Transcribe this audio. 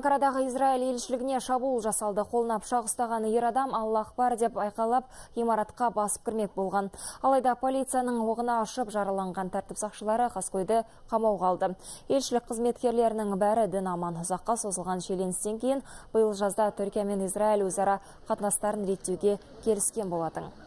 анкарадағы израиль елшілігіне шабуыл жасалды қолына пышақ ер адам аллах бар деп айқалап, ғимаратқа басып кірмек болған алайда полицияның оғына ашып жарыланған тәртіп сақшылары қаскөйді қамауға алды елшілік қызметкерлерінің бәрі дін аман ұзаққа созылған шеленістен кейін биыл жазда түркия мен израиль өзара қатнастарын реттеуге келіскен болатын